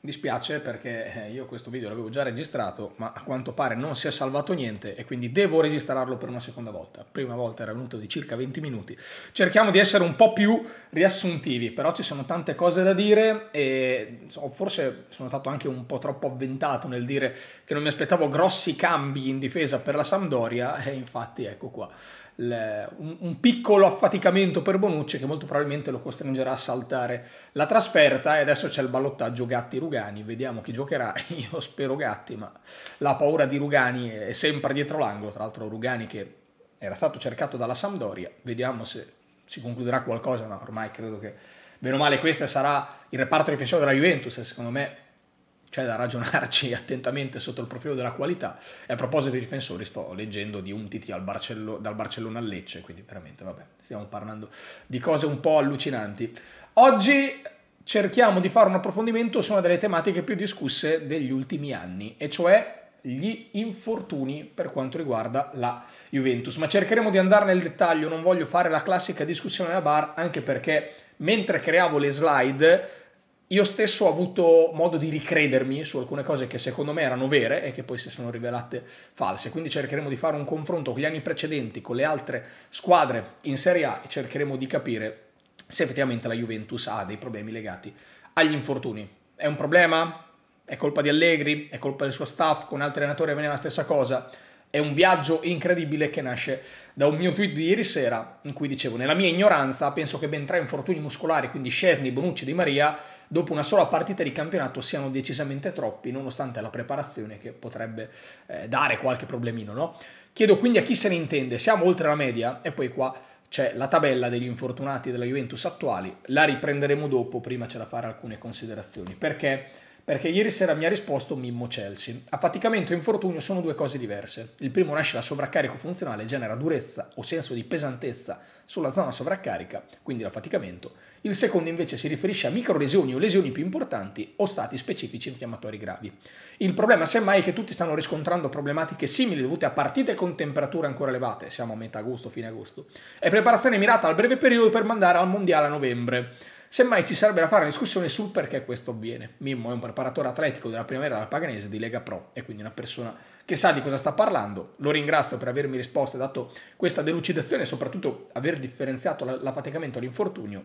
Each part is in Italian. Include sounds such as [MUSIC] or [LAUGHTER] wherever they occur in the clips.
Dispiace perché eh, io questo video l'avevo già registrato, ma a quanto pare non si è salvato niente e quindi devo registrarlo per una seconda volta. Prima volta era venuto di circa 20 minuti. Cerchiamo di essere un po' più riassuntivi, però ci sono tante cose da dire e forse sono stato anche un po' troppo avventato nel dire che non mi aspettavo grossi cambi in difesa per la Sampdoria e infatti ecco qua un, piccolo affaticamento per Bonucci che molto probabilmente lo costringerà a saltare la trasferta e adesso c'è il ballottaggio Gatti-Rugani, vediamo chi giocherà, [LAUGHS] io spero Gatti ma la paura di Rugani è sempre dietro l'angolo, tra l'altro Rugani che era stato cercato dalla Sampdoria, vediamo se si concluderà qualcosa, ma ormai credo che meno male questo sarà il reparto difensivo della Juventus secondo me c'è da ragionarci [LAUGHS] attentamente sotto il profilo della qualità. E a proposito dei difensori, sto leggendo di un TT Barcello, dal Barcellona al Lecce, quindi veramente, vabbè, stiamo parlando di cose un po' allucinanti. Oggi cerchiamo di fare un approfondimento su una delle tematiche più discusse degli ultimi anni, e cioè gli infortuni per quanto riguarda la Juventus. Ma cercheremo di andare nel dettaglio, non voglio fare la classica discussione alla bar, anche perché mentre creavo le slide io stesso ho avuto modo di ricredermi su alcune cose che secondo me erano vere e che poi si sono rivelate false, quindi cercheremo di fare un confronto con gli anni precedenti, con le altre squadre in Serie A e cercheremo di capire se effettivamente la Juventus ha dei problemi legati agli infortuni. È un problema? È colpa di Allegri? È colpa del suo staff? Con altri allenatori avviene la stessa cosa? È un viaggio incredibile che nasce da un mio tweet di ieri sera in cui dicevo nella mia ignoranza penso che ben tre infortuni muscolari, quindi Scesni, Bonucci e Di Maria, dopo una sola partita di campionato siano decisamente troppi, nonostante la preparazione che potrebbe eh, dare qualche problemino. No? Chiedo quindi a chi se ne intende, siamo oltre la media e poi qua c'è la tabella degli infortunati della Juventus attuali, la riprenderemo dopo, prima c'è da fare alcune considerazioni, perché perché ieri sera mi ha risposto Mimmo Chelsea. Affaticamento e infortunio sono due cose diverse. Il primo nasce da sovraccarico funzionale, e genera durezza o senso di pesantezza sulla zona sovraccarica, quindi l'affaticamento. Il secondo invece si riferisce a microlesioni o lesioni più importanti o stati specifici infiammatori gravi. Il problema semmai è che tutti stanno riscontrando problematiche simili dovute a partite con temperature ancora elevate, siamo a metà agosto, fine agosto, e preparazione mirata al breve periodo per mandare al mondiale a novembre. Semmai ci sarebbe da fare una discussione sul perché questo avviene. Mimmo è un preparatore atletico della primavera della Paganese di Lega Pro e quindi una persona che sa di cosa sta parlando. Lo ringrazio per avermi risposto e dato questa delucidazione e soprattutto aver differenziato l'affaticamento all'infortunio.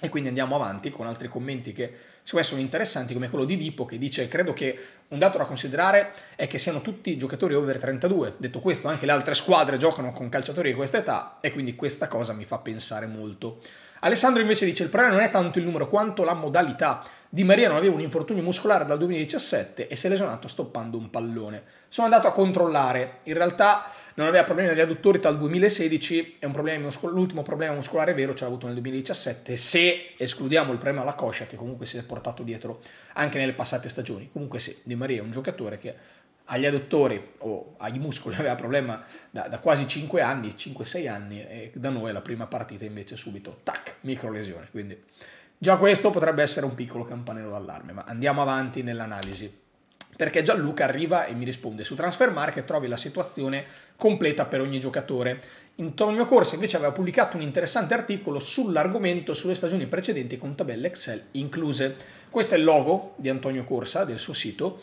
E quindi andiamo avanti con altri commenti che secondo me sono interessanti, come quello di Dipo che dice: Credo che un dato da considerare è che siano tutti giocatori over 32. Detto questo, anche le altre squadre giocano con calciatori di questa età, e quindi questa cosa mi fa pensare molto. Alessandro invece dice il problema non è tanto il numero quanto la modalità. Di Maria non aveva un infortunio muscolare dal 2017 e si è lesionato stoppando un pallone. Sono andato a controllare, in realtà non aveva problemi agli adduttori dal 2016, problema l'ultimo problema muscolare vero ce l'ha avuto nel 2017, se escludiamo il problema alla coscia che comunque si è portato dietro anche nelle passate stagioni. Comunque sì, Di Maria è un giocatore che agli adottori o agli muscoli [LAUGHS] aveva problema da, da quasi 5 anni, 5-6 anni, e da noi la prima partita invece subito, tac, micro lesione. Quindi già questo potrebbe essere un piccolo campanello d'allarme, ma andiamo avanti nell'analisi. Perché Gianluca arriva e mi risponde, su Transfer Market trovi la situazione completa per ogni giocatore. Antonio Corsa invece aveva pubblicato un interessante articolo sull'argomento sulle stagioni precedenti con tabelle Excel incluse. Questo è il logo di Antonio Corsa, del suo sito,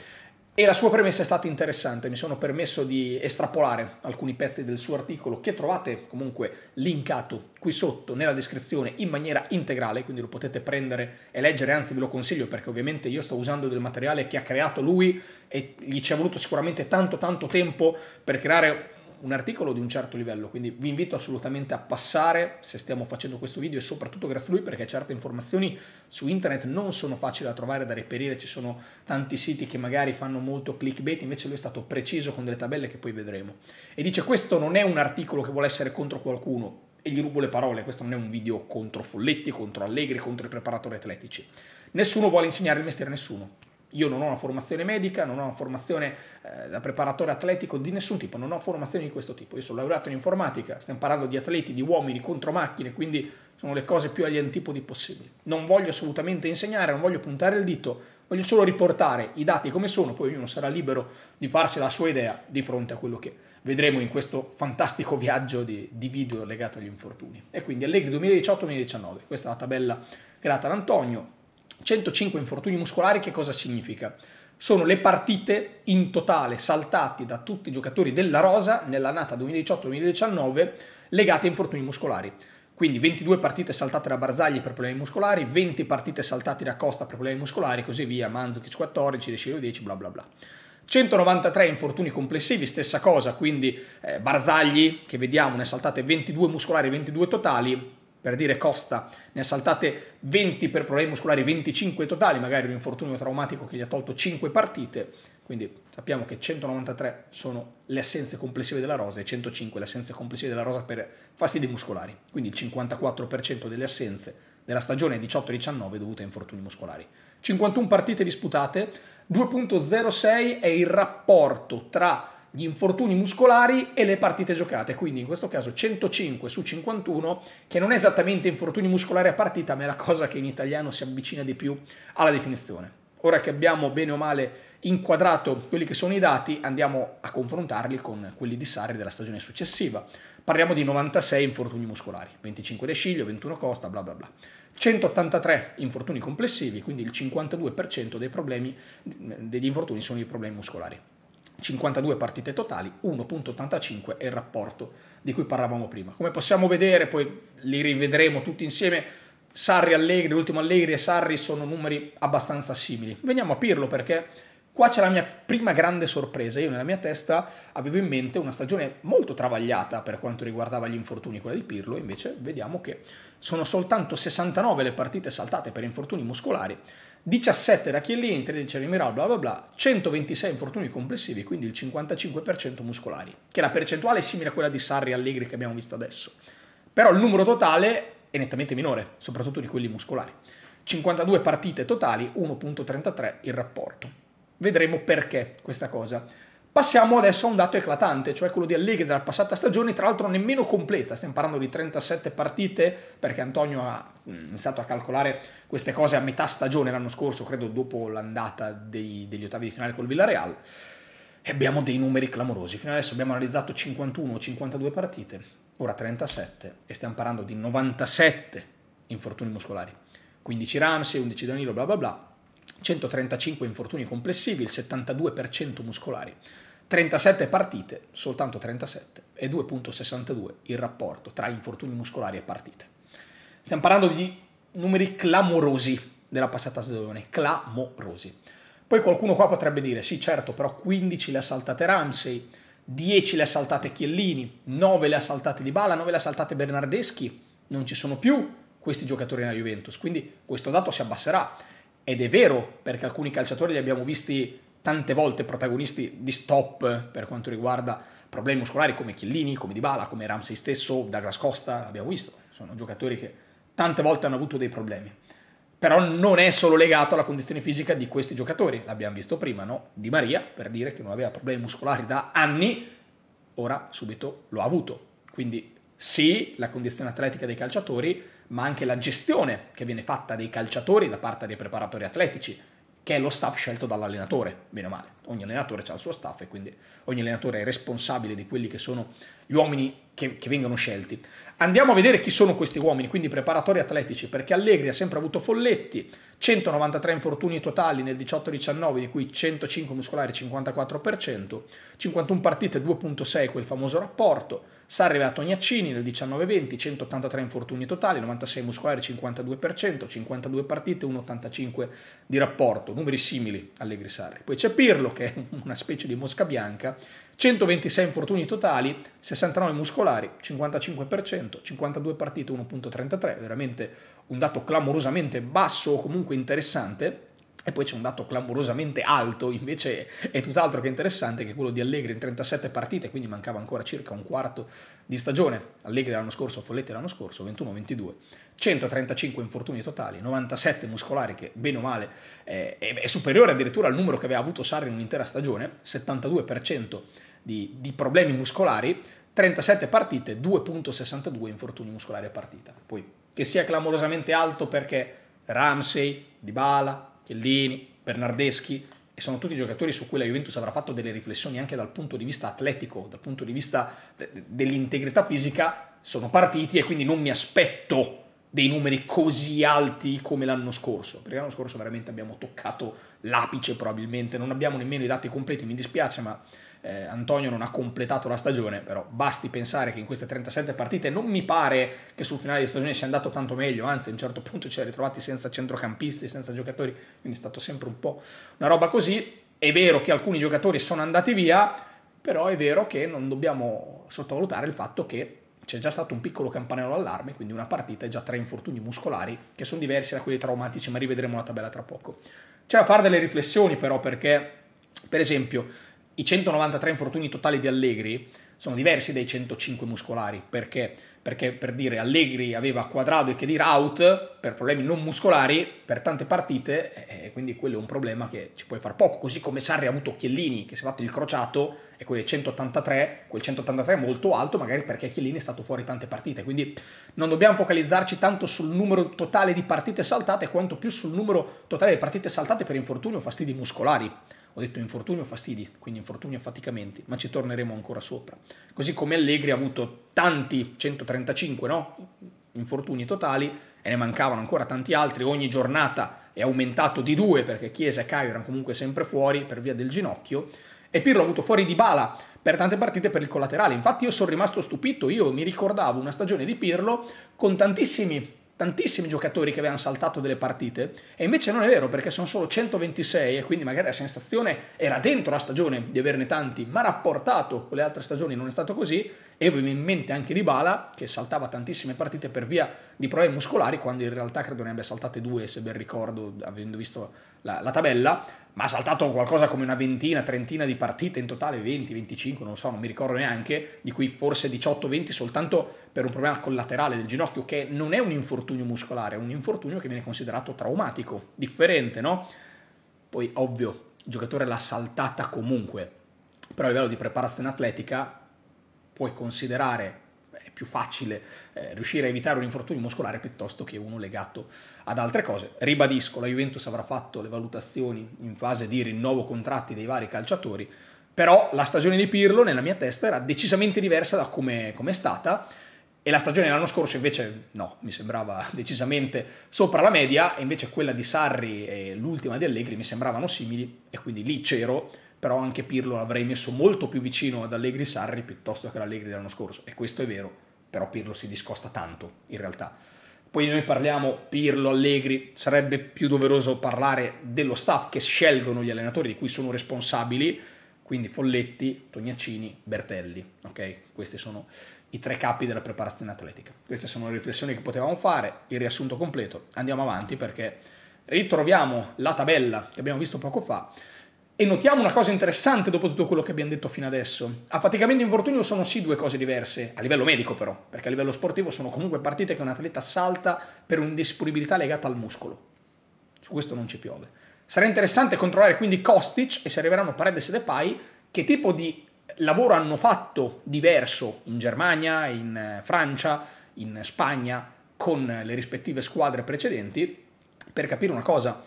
e la sua premessa è stata interessante, mi sono permesso di estrapolare alcuni pezzi del suo articolo che trovate comunque linkato qui sotto nella descrizione in maniera integrale, quindi lo potete prendere e leggere, anzi ve lo consiglio perché ovviamente io sto usando del materiale che ha creato lui e gli ci è voluto sicuramente tanto tanto tempo per creare un articolo di un certo livello, quindi vi invito assolutamente a passare se stiamo facendo questo video e soprattutto grazie a lui perché certe informazioni su internet non sono facili da trovare, da reperire, ci sono tanti siti che magari fanno molto clickbait, invece lui è stato preciso con delle tabelle che poi vedremo. E dice questo non è un articolo che vuole essere contro qualcuno e gli rubo le parole, questo non è un video contro Folletti, contro Allegri, contro i preparatori atletici. Nessuno vuole insegnare il mestiere a nessuno. Io non ho una formazione medica, non ho una formazione eh, da preparatore atletico di nessun tipo, non ho formazione di questo tipo. Io sono laureato in informatica, stiamo parlando di atleti, di uomini contro macchine, quindi sono le cose più agli antipodi possibili. Non voglio assolutamente insegnare, non voglio puntare il dito, voglio solo riportare i dati come sono, poi ognuno sarà libero di farsi la sua idea di fronte a quello che vedremo in questo fantastico viaggio di, di video legato agli infortuni. E quindi Allegri 2018-2019, questa è la tabella creata da Antonio, 105 infortuni muscolari che cosa significa? Sono le partite in totale saltate da tutti i giocatori della rosa nell'annata 2018-2019 legate a infortuni muscolari. Quindi 22 partite saltate da Barzagli per problemi muscolari, 20 partite saltate da Costa per problemi muscolari, così via, Manzukic 14, De Sciglio 10, bla bla bla. 193 infortuni complessivi, stessa cosa, quindi eh, Barzagli, che vediamo, ne saltate 22 muscolari, 22 totali, per dire Costa, ne ha saltate 20 per problemi muscolari, 25 totali, magari un infortunio traumatico che gli ha tolto 5 partite, quindi sappiamo che 193 sono le assenze complessive della rosa e 105 le assenze complessive della rosa per fastidi muscolari, quindi il 54% delle assenze della stagione 18-19 dovute a infortuni muscolari. 51 partite disputate, 2.06 è il rapporto tra gli infortuni muscolari e le partite giocate, quindi in questo caso 105 su 51, che non è esattamente infortuni muscolari a partita, ma è la cosa che in italiano si avvicina di più alla definizione. Ora che abbiamo bene o male inquadrato quelli che sono i dati, andiamo a confrontarli con quelli di Sarri della stagione successiva. Parliamo di 96 infortuni muscolari, 25 De Sciglio, 21 Costa, bla bla bla. 183 infortuni complessivi, quindi il 52% dei problemi, degli infortuni sono i problemi muscolari. 52 partite totali, 1.85 è il rapporto di cui parlavamo prima. Come possiamo vedere, poi li rivedremo tutti insieme, Sarri Allegri, l'ultimo Allegri e Sarri sono numeri abbastanza simili. Veniamo a Pirlo perché qua c'è la mia prima grande sorpresa. Io nella mia testa avevo in mente una stagione molto travagliata per quanto riguardava gli infortuni, quella di Pirlo, invece vediamo che sono soltanto 69 le partite saltate per infortuni muscolari, 17 da Chiellini, 13 Rimiral, bla bla bla, 126 infortuni complessivi, quindi il 55% muscolari, che la percentuale è simile a quella di Sarri e Allegri che abbiamo visto adesso. Però il numero totale è nettamente minore, soprattutto di quelli muscolari. 52 partite totali, 1.33 il rapporto. Vedremo perché questa cosa. Passiamo adesso a un dato eclatante, cioè quello di Allegri della passata stagione, tra l'altro nemmeno completa, stiamo parlando di 37 partite, perché Antonio ha mm, iniziato a calcolare queste cose a metà stagione l'anno scorso, credo dopo l'andata degli ottavi di finale col Villarreal, e abbiamo dei numeri clamorosi. Fino adesso abbiamo analizzato 51 o 52 partite, ora 37, e stiamo parlando di 97 infortuni muscolari, 15 Ramsey, 11 Danilo, bla bla bla, 135 infortuni complessivi, il 72% muscolari. 37 partite, soltanto 37, e 2.62 il rapporto tra infortuni muscolari e partite. Stiamo parlando di numeri clamorosi della passata stagione, clamorosi. Poi qualcuno qua potrebbe dire, sì certo, però 15 le ha saltate Ramsey, 10 le ha saltate Chiellini, 9 le ha saltate Di Bala, 9 le ha saltate Bernardeschi, non ci sono più questi giocatori nella Juventus, quindi questo dato si abbasserà. Ed è vero, perché alcuni calciatori li abbiamo visti tante volte protagonisti di stop per quanto riguarda problemi muscolari come Chiellini, come Dybala, come Ramsey stesso, Douglas Costa, abbiamo visto, sono giocatori che tante volte hanno avuto dei problemi. Però non è solo legato alla condizione fisica di questi giocatori, l'abbiamo visto prima, no? Di Maria, per dire che non aveva problemi muscolari da anni, ora subito lo ha avuto. Quindi sì, la condizione atletica dei calciatori, ma anche la gestione che viene fatta dei calciatori da parte dei preparatori atletici, che è lo staff scelto dall'allenatore, meno male ogni allenatore ha il suo staff e quindi ogni allenatore è responsabile di quelli che sono gli uomini che, che vengono scelti. Andiamo a vedere chi sono questi uomini, quindi preparatori atletici, perché Allegri ha sempre avuto folletti, 193 infortuni totali nel 18-19, di cui 105 muscolari, 54%, 51 partite, 2.6, quel famoso rapporto, Sarri a Tognaccini nel 19-20, 183 infortuni totali, 96 muscolari, 52%, 52 partite, 1,85 di rapporto, numeri simili Allegri-Sarri. Poi c'è Pirlo, che è una specie di mosca bianca, 126 infortuni totali, 69 muscolari, 55%, 52 partite, 1.33, veramente un dato clamorosamente basso o comunque interessante. E poi c'è un dato clamorosamente alto, invece è tutt'altro che interessante, che è quello di Allegri in 37 partite, quindi mancava ancora circa un quarto di stagione. Allegri l'anno scorso, Folletti l'anno scorso, 21-22. 135 infortuni totali, 97 muscolari, che bene o male eh, è, è superiore addirittura al numero che aveva avuto Sarri in un'intera stagione, 72% di, di problemi muscolari, 37 partite, 2.62 infortuni muscolari a partita. Poi che sia clamorosamente alto perché Ramsey, Dybala, Chiellini, Bernardeschi, e sono tutti giocatori su cui la Juventus avrà fatto delle riflessioni anche dal punto di vista atletico, dal punto di vista dell'integrità fisica, sono partiti e quindi non mi aspetto dei numeri così alti come l'anno scorso, perché l'anno scorso veramente abbiamo toccato l'apice probabilmente, non abbiamo nemmeno i dati completi, mi dispiace ma eh, Antonio non ha completato la stagione, però basti pensare che in queste 37 partite non mi pare che sul finale di stagione sia andato tanto meglio, anzi a un certo punto ci ha ritrovati senza centrocampisti, senza giocatori, quindi è stato sempre un po' una roba così, è vero che alcuni giocatori sono andati via, però è vero che non dobbiamo sottovalutare il fatto che c'è già stato un piccolo campanello allarme, quindi una partita e già tre infortuni muscolari che sono diversi da quelli traumatici, ma rivedremo la tabella tra poco. C'è cioè, da fare delle riflessioni però perché, per esempio, i 193 infortuni totali di Allegri sono diversi dai 105 muscolari, perché perché per dire Allegri aveva quadrato e che dire out per problemi non muscolari per tante partite e eh, eh, quindi quello è un problema che ci puoi far poco, così come Sarri ha avuto Chiellini che si è fatto il crociato e quel 183, quel 183 è molto alto magari perché Chiellini è stato fuori tante partite, quindi non dobbiamo focalizzarci tanto sul numero totale di partite saltate quanto più sul numero totale di partite saltate per infortuni o fastidi muscolari ho detto infortunio fastidi, quindi infortunio affaticamenti, ma ci torneremo ancora sopra. Così come Allegri ha avuto tanti, 135 no? infortuni totali, e ne mancavano ancora tanti altri, ogni giornata è aumentato di due perché Chiesa e Caio erano comunque sempre fuori per via del ginocchio, e Pirlo ha avuto fuori di bala per tante partite per il collaterale. Infatti io sono rimasto stupito, io mi ricordavo una stagione di Pirlo con tantissimi tantissimi giocatori che avevano saltato delle partite e invece non è vero perché sono solo 126 e quindi magari la sensazione era dentro la stagione di averne tanti ma rapportato con le altre stagioni non è stato così e avevo in mente anche Di Bala che saltava tantissime partite per via di problemi muscolari quando in realtà credo ne abbia saltate due se ben ricordo avendo visto la, la tabella, ma ha saltato qualcosa come una ventina, trentina di partite in totale, 20, 25, non so, non mi ricordo neanche, di cui forse 18, 20 soltanto per un problema collaterale del ginocchio, che non è un infortunio muscolare, è un infortunio che viene considerato traumatico, differente, no? Poi, ovvio, il giocatore l'ha saltata comunque, però a livello di preparazione atletica puoi considerare più facile eh, riuscire a evitare un infortunio muscolare piuttosto che uno legato ad altre cose. Ribadisco, la Juventus avrà fatto le valutazioni in fase di rinnovo contratti dei vari calciatori, però la stagione di Pirlo nella mia testa era decisamente diversa da come è stata e la stagione dell'anno scorso invece no, mi sembrava [LAUGHS] decisamente sopra la media e invece quella di Sarri e l'ultima di Allegri mi sembravano simili e quindi lì c'ero, però anche Pirlo l'avrei messo molto più vicino ad Allegri Sarri piuttosto che all'Allegri dell'anno scorso e questo è vero però Pirlo si discosta tanto in realtà. Poi noi parliamo Pirlo, Allegri, sarebbe più doveroso parlare dello staff che scelgono gli allenatori di cui sono responsabili, quindi Folletti, Tognaccini, Bertelli, ok? Questi sono i tre capi della preparazione atletica. Queste sono le riflessioni che potevamo fare, il riassunto completo. Andiamo avanti perché ritroviamo la tabella che abbiamo visto poco fa e notiamo una cosa interessante dopo tutto quello che abbiamo detto fino adesso. Affaticamento e infortunio sono sì due cose diverse, a livello medico però, perché a livello sportivo sono comunque partite che un atleta salta per un'indisponibilità legata al muscolo. Su questo non ci piove. Sarà interessante controllare quindi Kostic e se arriveranno Paredes e Depay che tipo di lavoro hanno fatto diverso in Germania, in eh, Francia, in Spagna con le rispettive squadre precedenti per capire una cosa.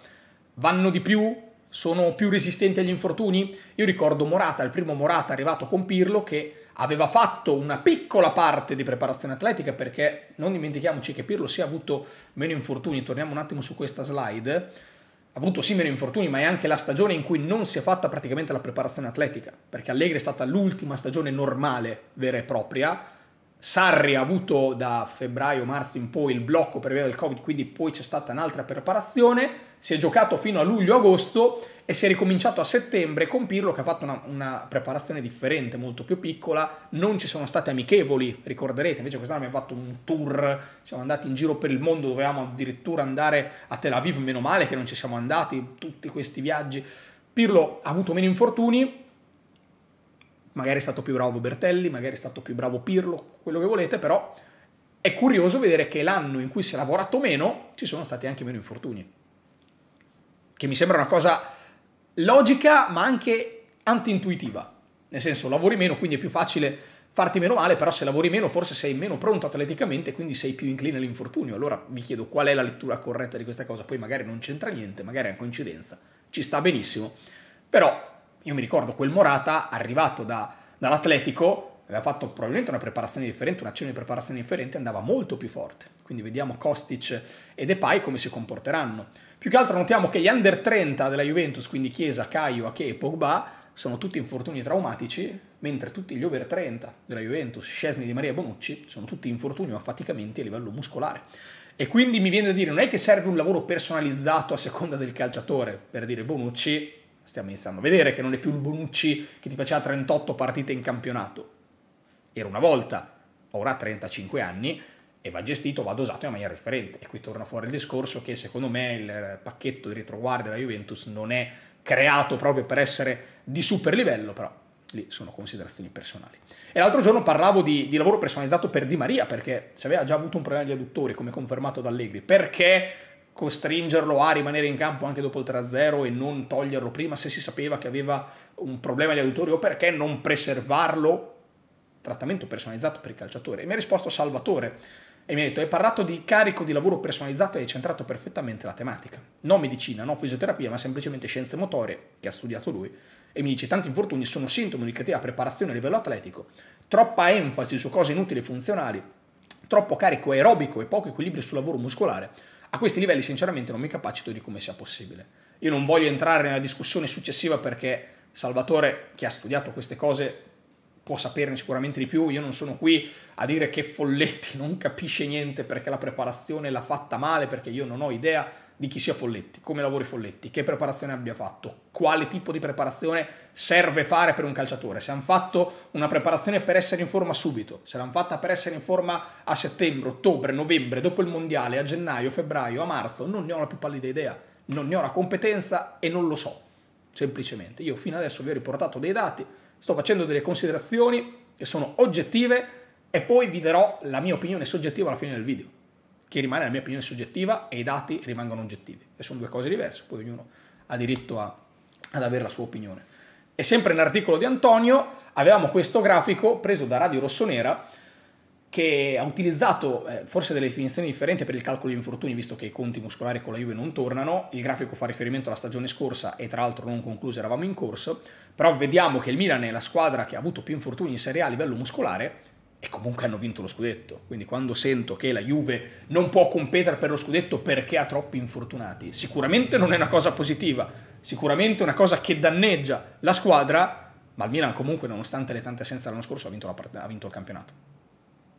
Vanno di più sono più resistenti agli infortuni? Io ricordo Morata, il primo Morata arrivato con Pirlo che aveva fatto una piccola parte di preparazione atletica perché non dimentichiamoci che Pirlo si è avuto meno infortuni, torniamo un attimo su questa slide, ha avuto sì meno infortuni ma è anche la stagione in cui non si è fatta praticamente la preparazione atletica perché Allegri è stata l'ultima stagione normale vera e propria Sarri ha avuto da febbraio-marzo in poi il blocco per via del Covid, quindi poi c'è stata un'altra preparazione, si è giocato fino a luglio-agosto e si è ricominciato a settembre con Pirlo che ha fatto una, una, preparazione differente, molto più piccola, non ci sono state amichevoli, ricorderete, invece quest'anno abbiamo fatto un tour, siamo andati in giro per il mondo, dovevamo addirittura andare a Tel Aviv, meno male che non ci siamo andati, tutti questi viaggi. Pirlo ha avuto meno infortuni, Magari è stato più bravo Bertelli, magari è stato più bravo Pirlo, quello che volete, però è curioso vedere che l'anno in cui si è lavorato meno ci sono stati anche meno infortuni. Che mi sembra una cosa logica ma anche antintuitiva. Nel senso, lavori meno, quindi è più facile farti meno male, però se lavori meno forse sei meno pronto atleticamente, quindi sei più incline all'infortunio. Allora vi chiedo qual è la lettura corretta di questa cosa, poi magari non c'entra niente, magari è una coincidenza, ci sta benissimo, però io mi ricordo quel Morata arrivato da, dall'Atletico, aveva fatto probabilmente una preparazione differente, un'azione di preparazione differente, andava molto più forte. Quindi vediamo Kostic e Depay come si comporteranno. Più che altro notiamo che gli under 30 della Juventus, quindi Chiesa, Caio, Ache e Pogba, sono tutti infortuni traumatici, mentre tutti gli over 30 della Juventus, Scesni di Maria Bonucci, sono tutti infortuni o affaticamenti a livello muscolare. E quindi mi viene da dire, non è che serve un lavoro personalizzato a seconda del calciatore, per dire Bonucci stiamo iniziando a vedere che non è più il Bonucci che ti faceva 38 partite in campionato. Era una volta, ora ha 35 anni e va gestito, va dosato in maniera differente. E qui torna fuori il discorso che secondo me il pacchetto di retroguardia della Juventus non è creato proprio per essere di super livello, però lì sono considerazioni personali. E l'altro giorno parlavo di, di, lavoro personalizzato per Di Maria, perché se aveva già avuto un problema agli aduttori, come confermato da Allegri, perché costringerlo a rimanere in campo anche dopo il 3-0 e non toglierlo prima se si sapeva che aveva un problema agli auditorio o perché non preservarlo trattamento personalizzato per il calciatore e mi ha risposto Salvatore e mi ha detto hai parlato di carico di lavoro personalizzato e hai centrato perfettamente la tematica non medicina, non fisioterapia ma semplicemente scienze motorie che ha studiato lui e mi dice tanti infortuni sono sintomi di cattiva preparazione a livello atletico troppa enfasi su cose inutili e funzionali troppo carico aerobico e poco equilibrio sul lavoro muscolare a questi livelli sinceramente non mi capacito di come sia possibile. Io non voglio entrare nella discussione successiva perché Salvatore, che ha studiato queste cose, può saperne sicuramente di più. Io non sono qui a dire che Folletti [LAUGHS] non capisce niente perché la preparazione l'ha fatta male, perché io non ho idea di chi sia Folletti, come lavori Folletti, che preparazione abbia fatto, quale tipo di preparazione serve fare per un calciatore. Se hanno fatto una preparazione per essere in forma subito, se l'hanno fatta per essere in forma a settembre, ottobre, novembre, dopo il mondiale, a gennaio, febbraio, a marzo, non ne ho la più pallida idea, non ne ho la competenza e non lo so, semplicemente. Io fino adesso vi ho riportato dei dati, sto facendo delle considerazioni che sono oggettive e poi vi darò la mia opinione soggettiva alla fine del video che rimane la mia opinione soggettiva e i dati rimangono oggettivi. E sono due cose diverse, poi ognuno ha diritto a, ad avere la sua opinione. E sempre nell'articolo di Antonio avevamo questo grafico preso da Radio Rossonera che ha utilizzato eh, forse delle definizioni differenti per il calcolo di infortuni, visto che i conti muscolari con la Juve non tornano, il grafico fa riferimento alla stagione scorsa e tra l'altro non conclusa, eravamo in corso, però vediamo che il Milan è la squadra che ha avuto più infortuni in Serie A a livello muscolare, e comunque hanno vinto lo scudetto. Quindi quando sento che la Juve non può competere per lo scudetto perché ha troppi infortunati, sicuramente non è una cosa positiva, sicuramente è una cosa che danneggia la squadra, ma il Milan comunque, nonostante le tante assenze l'anno scorso, ha vinto, la ha vinto il campionato.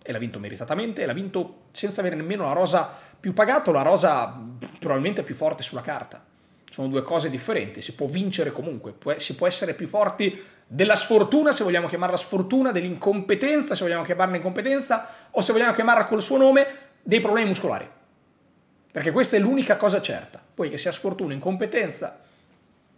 E l'ha vinto meritatamente, e l'ha vinto senza avere nemmeno la rosa più pagata o la rosa probabilmente più forte sulla carta. Sono due cose differenti, si può vincere comunque, si può essere più forti della sfortuna, se vogliamo chiamarla sfortuna, dell'incompetenza, se vogliamo chiamarla incompetenza, o se vogliamo chiamarla col suo nome, dei problemi muscolari. Perché questa è l'unica cosa certa. Poi che sia sfortuna, incompetenza,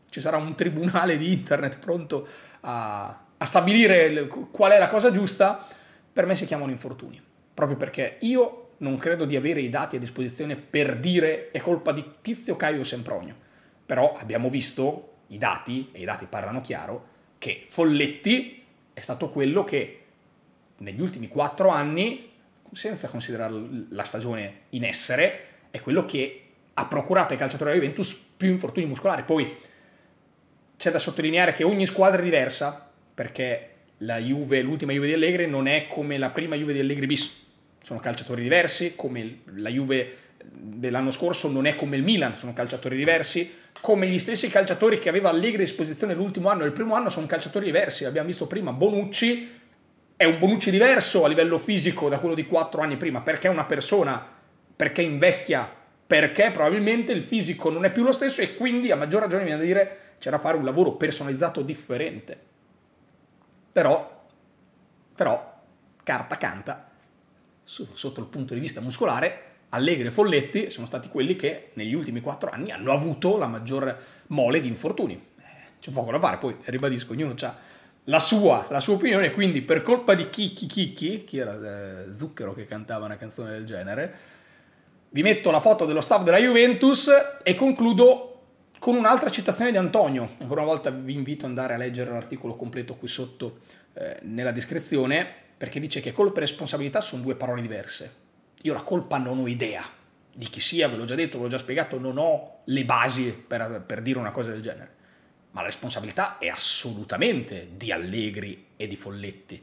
ci sarà un tribunale di internet pronto a, a stabilire qual è la cosa giusta, per me si chiamano infortuni. Proprio perché io non credo di avere i dati a disposizione per dire è colpa di Tizio Caio Sempronio. Però abbiamo visto i dati, e i dati parlano chiaro, che Folletti è stato quello che negli ultimi quattro anni, senza considerare la stagione in essere, è quello che ha procurato ai calciatori della Juventus più infortuni muscolari. Poi c'è da sottolineare che ogni squadra è diversa, perché la Juve, l'ultima Juve di Allegri non è come la prima Juve di Allegri bis. Sono calciatori diversi, come la Juve dell'anno scorso non è come il Milan, sono calciatori diversi come gli stessi calciatori che aveva Allegri a disposizione l'ultimo anno e il primo anno sono calciatori diversi. L'abbiamo visto prima, Bonucci è un Bonucci diverso a livello fisico da quello di quattro anni prima, perché è una persona, perché invecchia, perché probabilmente il fisico non è più lo stesso e quindi a maggior ragione viene da dire c'era da fare un lavoro personalizzato differente. Però, però, carta canta, sotto il punto di vista muscolare, Allegri e Folletti sono stati quelli che negli ultimi quattro anni hanno avuto la maggior mole di infortuni. Eh, c'è poco da fare, poi ribadisco, ognuno ha la sua, la sua opinione, quindi per colpa di Chicchi Chicchi, chi era eh, Zucchero che cantava una canzone del genere, vi metto la foto dello staff della Juventus e concludo con un'altra citazione di Antonio. Ancora una volta vi invito ad andare a leggere l'articolo completo qui sotto eh, nella descrizione, perché dice che colpa e responsabilità sono due parole diverse. Io la colpa non ho idea di chi sia, ve l'ho già detto, ve l'ho già spiegato, non ho le basi per, per dire una cosa del genere. Ma la responsabilità è assolutamente di Allegri e di Folletti.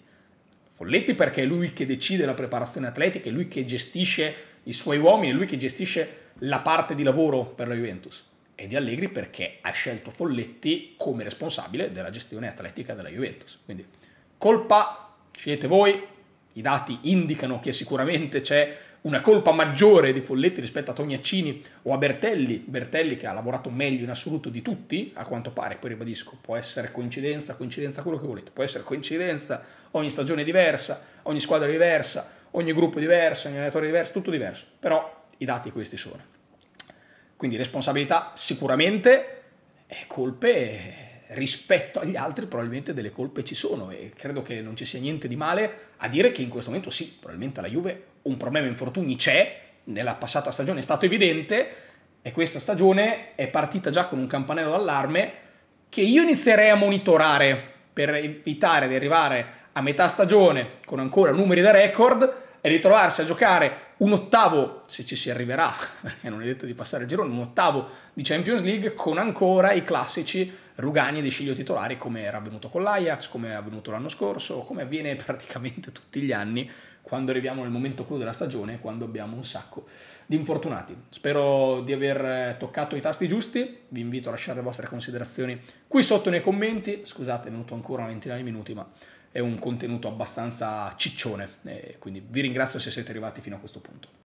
Folletti perché è lui che decide la preparazione atletica, è lui che gestisce i suoi uomini, è lui che gestisce la parte di lavoro per la Juventus. E di Allegri perché ha scelto Folletti come responsabile della gestione atletica della Juventus. Quindi colpa, scegliete voi, i dati indicano che sicuramente c'è una colpa maggiore di Folletti rispetto a Tognaccini o a Bertelli, Bertelli che ha lavorato meglio in assoluto di tutti, a quanto pare, poi ribadisco, può essere coincidenza, coincidenza quello che volete, può essere coincidenza, ogni stagione diversa, ogni squadra diversa, ogni gruppo diverso, ogni allenatore diverso, tutto diverso, però i dati questi sono. Quindi responsabilità sicuramente e colpe rispetto agli altri probabilmente delle colpe ci sono e credo che non ci sia niente di male a dire che in questo momento sì, probabilmente la Juve un problema infortuni c'è, nella passata stagione è stato evidente, e questa stagione è partita già con un campanello d'allarme che io inizierei a monitorare per evitare di arrivare a metà stagione con ancora numeri da record e ritrovarsi a giocare un ottavo, se ci si arriverà, [LAUGHS] perché non è detto di passare il girone, un ottavo di Champions League con ancora i classici Rugani e De Sciglio titolari come era avvenuto con l'Ajax, come è avvenuto l'anno scorso, come avviene [LAUGHS] praticamente tutti gli anni quando arriviamo nel momento clou della stagione, quando abbiamo un sacco di infortunati. Spero di aver eh, toccato i tasti giusti, vi invito a lasciare le vostre considerazioni qui sotto nei commenti, scusate è venuto ancora una ventina di minuti ma è un contenuto abbastanza ciccione, eh, quindi vi ringrazio se siete arrivati fino a questo punto.